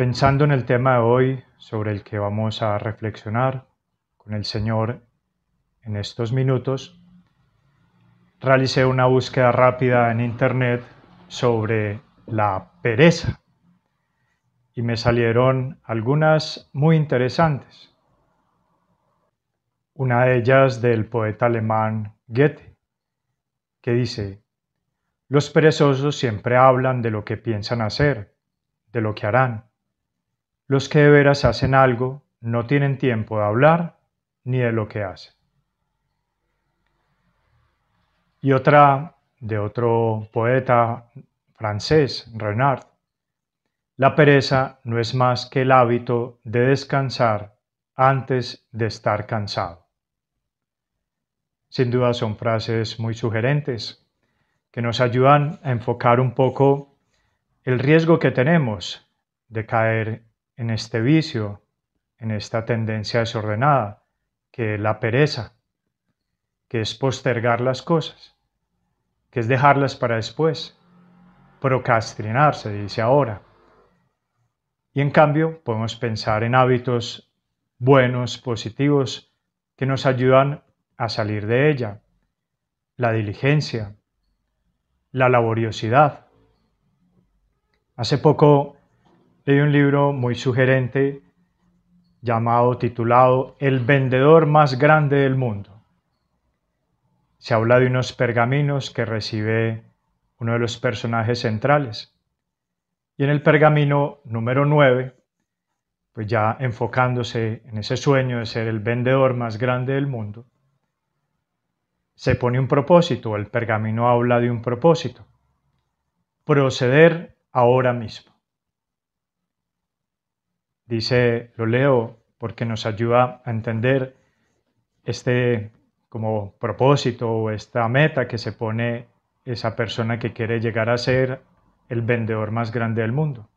pensando en el tema de hoy sobre el que vamos a reflexionar con el Señor en estos minutos, realicé una búsqueda rápida en Internet sobre la pereza y me salieron algunas muy interesantes. Una de ellas del poeta alemán Goethe, que dice, los perezosos siempre hablan de lo que piensan hacer, de lo que harán los que de veras hacen algo no tienen tiempo de hablar ni de lo que hacen. Y otra de otro poeta francés, Renard, la pereza no es más que el hábito de descansar antes de estar cansado. Sin duda son frases muy sugerentes que nos ayudan a enfocar un poco el riesgo que tenemos de caer en este vicio, en esta tendencia desordenada, que es la pereza, que es postergar las cosas, que es dejarlas para después, procrastinarse, dice ahora. Y en cambio podemos pensar en hábitos buenos, positivos, que nos ayudan a salir de ella. La diligencia, la laboriosidad. Hace poco leí un libro muy sugerente llamado, titulado El vendedor más grande del mundo. Se habla de unos pergaminos que recibe uno de los personajes centrales. Y en el pergamino número 9, pues ya enfocándose en ese sueño de ser el vendedor más grande del mundo, se pone un propósito, el pergamino habla de un propósito, proceder ahora mismo. Dice, lo leo porque nos ayuda a entender este como propósito o esta meta que se pone esa persona que quiere llegar a ser el vendedor más grande del mundo.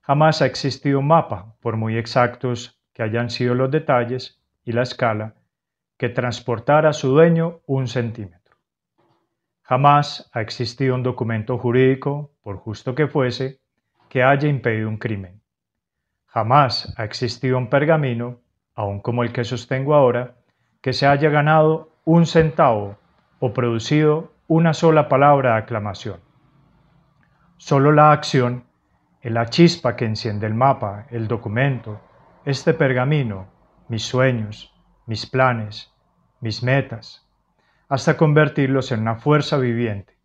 Jamás ha existido un mapa, por muy exactos que hayan sido los detalles y la escala, que transportara a su dueño un centímetro. Jamás ha existido un documento jurídico, por justo que fuese, que haya impedido un crimen. Jamás ha existido un pergamino, aun como el que sostengo ahora, que se haya ganado un centavo o producido una sola palabra de aclamación. Solo la acción, la chispa que enciende el mapa, el documento, este pergamino, mis sueños, mis planes, mis metas, hasta convertirlos en una fuerza viviente.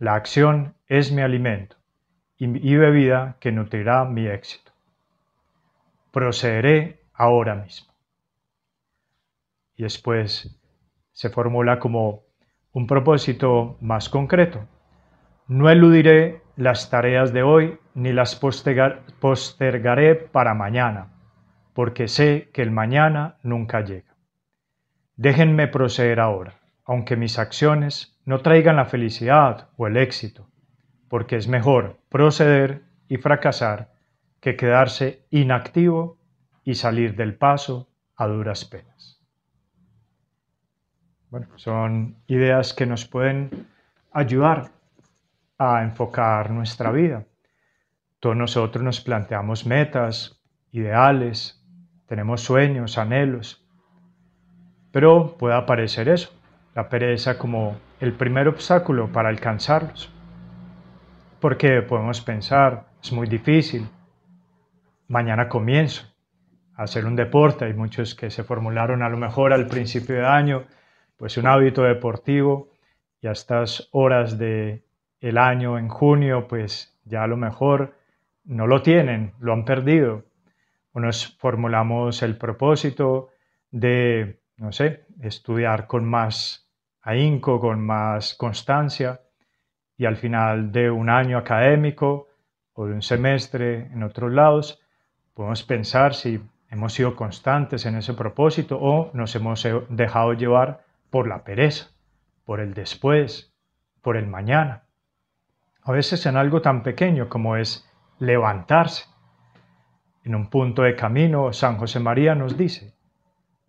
La acción es mi alimento y bebida que nutrirá mi éxito. Procederé ahora mismo. Y después se formula como un propósito más concreto. No eludiré las tareas de hoy ni las postergaré para mañana, porque sé que el mañana nunca llega. Déjenme proceder ahora, aunque mis acciones no traigan la felicidad o el éxito, porque es mejor proceder y fracasar que quedarse inactivo y salir del paso a duras penas. son ideas que nos pueden ayudar a enfocar nuestra vida. Todos nosotros nos planteamos metas, ideales, tenemos sueños, anhelos, pero puede aparecer eso, la pereza como el primer obstáculo para alcanzarlos. Porque podemos pensar, es muy difícil, mañana comienzo a hacer un deporte. Hay muchos que se formularon a lo mejor al principio de año, pues un hábito deportivo y a estas horas de el año en junio, pues ya a lo mejor no lo tienen, lo han perdido. Unos formulamos el propósito de, no sé, estudiar con más ahínco, con más constancia, y al final de un año académico o de un semestre en otros lados, Podemos pensar si hemos sido constantes en ese propósito o nos hemos eh, dejado llevar por la pereza, por el después, por el mañana. A veces en algo tan pequeño como es levantarse. En un punto de camino, San José María nos dice,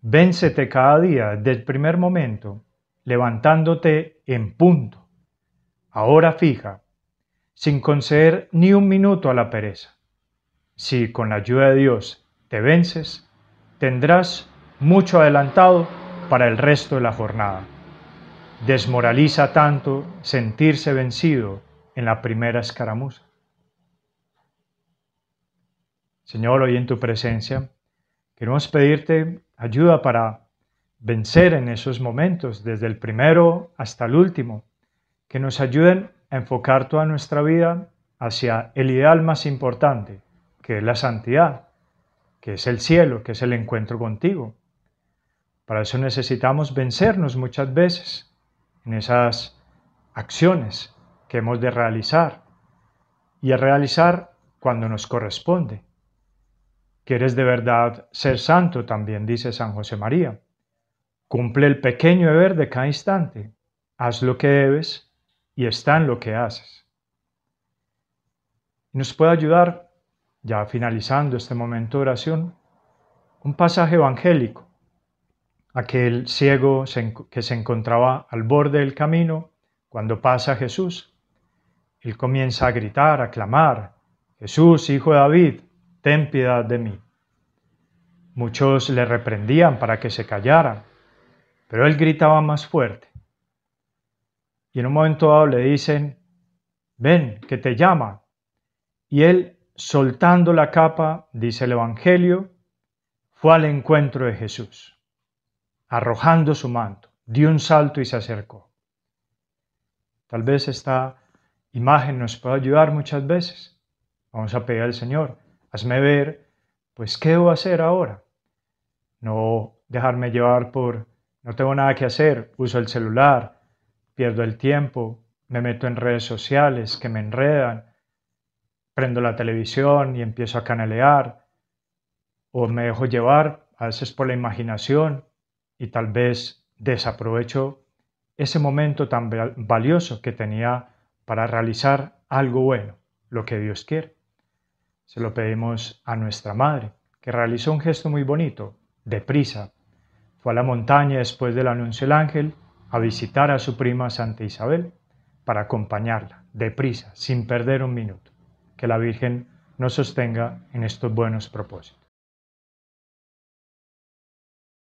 véncete cada día del primer momento, levantándote en punto, ahora fija, sin conceder ni un minuto a la pereza. Si con la ayuda de Dios te vences, tendrás mucho adelantado para el resto de la jornada. Desmoraliza tanto sentirse vencido en la primera escaramuza. Señor, hoy en tu presencia queremos pedirte ayuda para vencer en esos momentos, desde el primero hasta el último, que nos ayuden a enfocar toda nuestra vida hacia el ideal más importante, que es la santidad, que es el cielo, que es el encuentro contigo. Para eso necesitamos vencernos muchas veces en esas acciones que hemos de realizar y a realizar cuando nos corresponde. ¿Quieres de verdad ser santo? También dice San José María. Cumple el pequeño deber de cada instante. Haz lo que debes y está en lo que haces. Nos puede ayudar ya finalizando este momento de oración, un pasaje evangélico. Aquel ciego que se encontraba al borde del camino, cuando pasa Jesús, él comienza a gritar, a clamar, Jesús, hijo de David, ten piedad de mí. Muchos le reprendían para que se callara, pero él gritaba más fuerte. Y en un momento dado le dicen, ven, que te llama. Y él soltando la capa, dice el Evangelio, fue al encuentro de Jesús, arrojando su manto, dio un salto y se acercó. Tal vez esta imagen nos pueda ayudar muchas veces. Vamos a pedir al Señor, hazme ver, pues, ¿qué debo hacer ahora? No dejarme llevar por, no tengo nada que hacer, uso el celular, pierdo el tiempo, me meto en redes sociales que me enredan, prendo la televisión y empiezo a canalear, o me dejo llevar a veces por la imaginación y tal vez desaprovecho ese momento tan valioso que tenía para realizar algo bueno, lo que Dios quiere. Se lo pedimos a nuestra madre, que realizó un gesto muy bonito, deprisa. Fue a la montaña después del anuncio del ángel a visitar a su prima Santa Isabel para acompañarla, deprisa, sin perder un minuto que la Virgen nos sostenga en estos buenos propósitos.